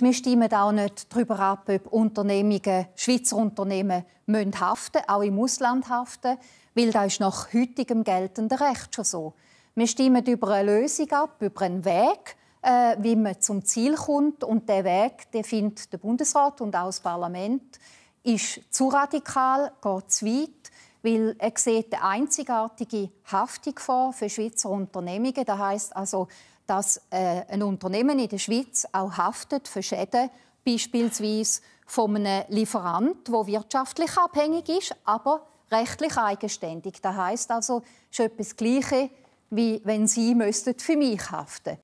Wir stimmen auch nicht darüber ab, ob Unternehmungen, Schweizer Unternehmen müssen haften auch im Ausland haften, weil das ist nach heutigem geltenden Recht schon so. Wir stimmen über eine Lösung ab, über einen Weg, äh, wie man zum Ziel kommt. Und der Weg, den findet der Bundesrat und auch das Parlament, ist zu radikal, geht zu weit weil er sieht eine einzigartige Haftung vor für Schweizer Unternehmungen. Das heißt also, dass äh, ein Unternehmen in der Schweiz auch haftet für Schäden, beispielsweise von einem Lieferant, der wirtschaftlich abhängig ist, aber rechtlich eigenständig. Das heißt also, es ist etwas Gleiches, wie wenn Sie müssten für mich haften